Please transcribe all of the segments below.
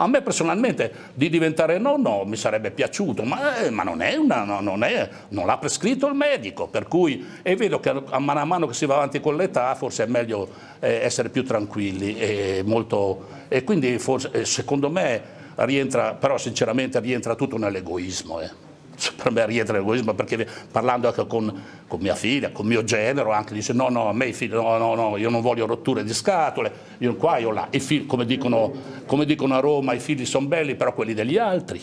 A me personalmente di diventare nonno mi sarebbe piaciuto, ma, eh, ma non, è una, non, è, non l'ha prescritto il medico, per cui e vedo che a mano a mano che si va avanti con l'età forse è meglio eh, essere più tranquilli e, molto, e quindi forse, eh, secondo me rientra, però sinceramente rientra tutto nell'egoismo. Eh. Cioè, per me rientra l'egoismo perché parlando anche con, con, mia figlia, con mio genero, anche dice no, no, a me i figli, no, no, no, io non voglio rotture di scatole, io qua, io là, figli, come, dicono, come dicono a Roma i figli sono belli però quelli degli altri.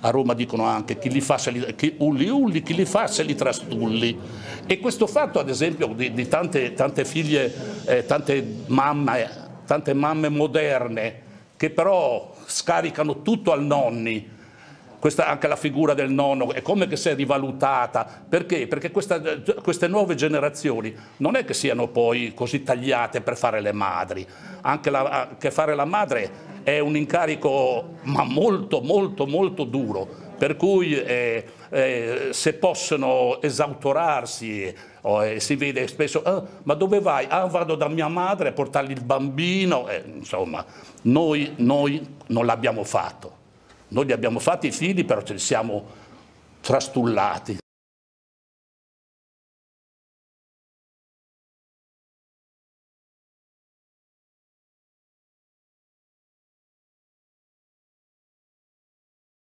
A Roma dicono anche chi li fa se li, chi ulli ulli, chi li fa se li trastulli. E questo fatto ad esempio di, di tante, tante, figlie, eh, tante, mamme, tante mamme moderne che però scaricano tutto al nonni, questa, anche la figura del nonno, è come che si è rivalutata, perché? Perché questa, queste nuove generazioni non è che siano poi così tagliate per fare le madri, anche, la, anche fare la madre è un incarico ma molto molto molto duro, per cui eh, eh, se possono esautorarsi oh, eh, si vede spesso ah, ma dove vai? Ah vado da mia madre a portargli il bambino, eh, insomma noi, noi non l'abbiamo fatto. Noi li abbiamo fatti i figli, però ce li siamo trastullati.